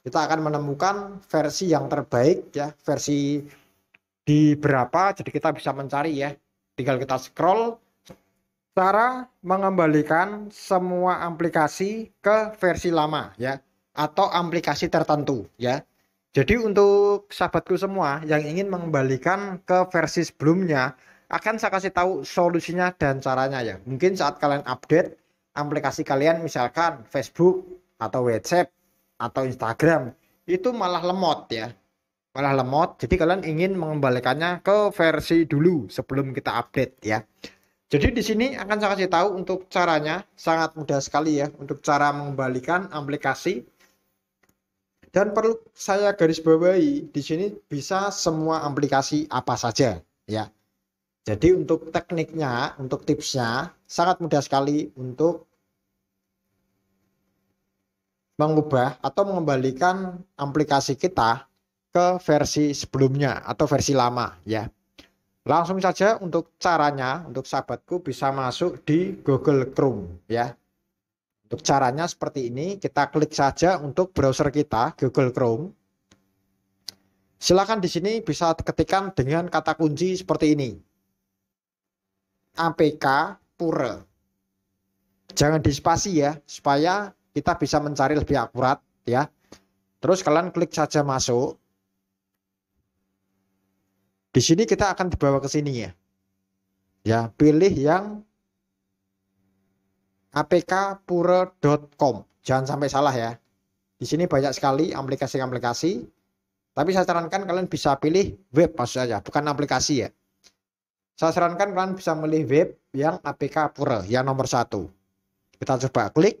kita akan menemukan versi yang terbaik ya versi di berapa jadi kita bisa mencari ya tinggal kita scroll cara mengembalikan semua aplikasi ke versi lama ya atau aplikasi tertentu ya jadi untuk sahabatku semua yang ingin mengembalikan ke versi sebelumnya akan saya kasih tahu solusinya dan caranya ya mungkin saat kalian update aplikasi kalian misalkan Facebook atau WhatsApp atau Instagram itu malah lemot ya malah lemot jadi kalian ingin mengembalikannya ke versi dulu sebelum kita update ya jadi di sini akan saya kasih tahu untuk caranya sangat mudah sekali ya untuk cara mengembalikan aplikasi dan perlu saya garis bawahi di sini bisa semua aplikasi apa saja ya jadi untuk tekniknya untuk tipsnya sangat mudah sekali untuk mengubah atau mengembalikan aplikasi kita ke versi sebelumnya atau versi lama ya. Langsung saja untuk caranya untuk sahabatku bisa masuk di Google Chrome ya. Untuk caranya seperti ini, kita klik saja untuk browser kita Google Chrome. Silakan di sini bisa ketikkan dengan kata kunci seperti ini. APK Pura. Jangan dispasi ya, supaya kita bisa mencari lebih akurat ya. Terus kalian klik saja masuk. Di sini kita akan dibawa ke sini ya. Ya, pilih yang apkpura.com. Jangan sampai salah ya. Di sini banyak sekali aplikasi-aplikasi. Tapi saya sarankan kalian bisa pilih web maksud saja, bukan aplikasi ya. Saya sarankan kalian bisa milih web yang APK Pura yang nomor satu. Kita coba klik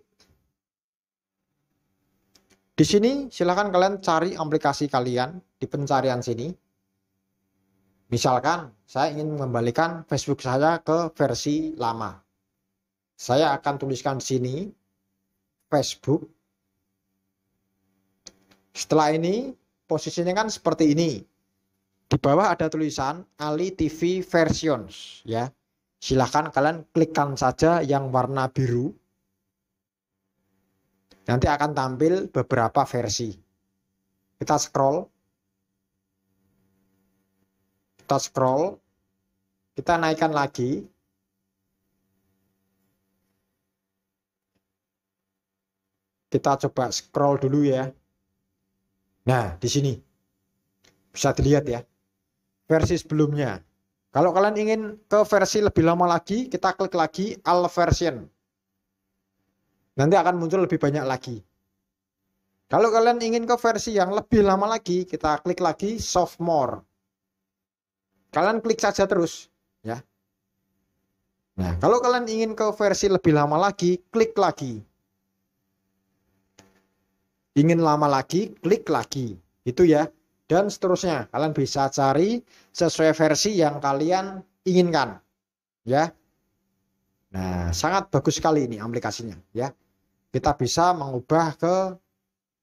di sini silahkan kalian cari aplikasi kalian di pencarian sini. Misalkan saya ingin mengembalikan Facebook saya ke versi lama. Saya akan tuliskan di sini Facebook. Setelah ini posisinya kan seperti ini. Di bawah ada tulisan Ali TV Versions ya. Silahkan kalian klikkan saja yang warna biru Nanti akan tampil beberapa versi. Kita scroll. Kita scroll. Kita naikkan lagi. Kita coba scroll dulu ya. Nah, di sini. Bisa dilihat ya. Versi sebelumnya. Kalau kalian ingin ke versi lebih lama lagi, kita klik lagi all version. Nanti akan muncul lebih banyak lagi. Kalau kalian ingin ke versi yang lebih lama lagi, kita klik lagi sophomore. Kalian klik saja terus, ya. Nah, kalau kalian ingin ke versi lebih lama lagi, klik lagi. Ingin lama lagi, klik lagi. Itu ya. Dan seterusnya, kalian bisa cari sesuai versi yang kalian inginkan. Ya. Nah, sangat bagus sekali ini aplikasinya ya. Kita bisa mengubah ke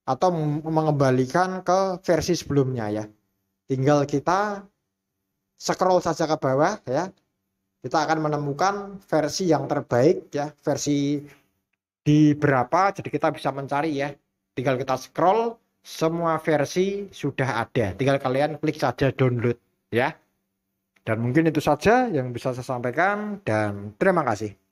atau mengembalikan ke versi sebelumnya ya. Tinggal kita scroll saja ke bawah ya. Kita akan menemukan versi yang terbaik ya, versi di berapa jadi kita bisa mencari ya. Tinggal kita scroll semua versi sudah ada. Tinggal kalian klik saja download ya. Dan mungkin itu saja yang bisa saya sampaikan dan terima kasih.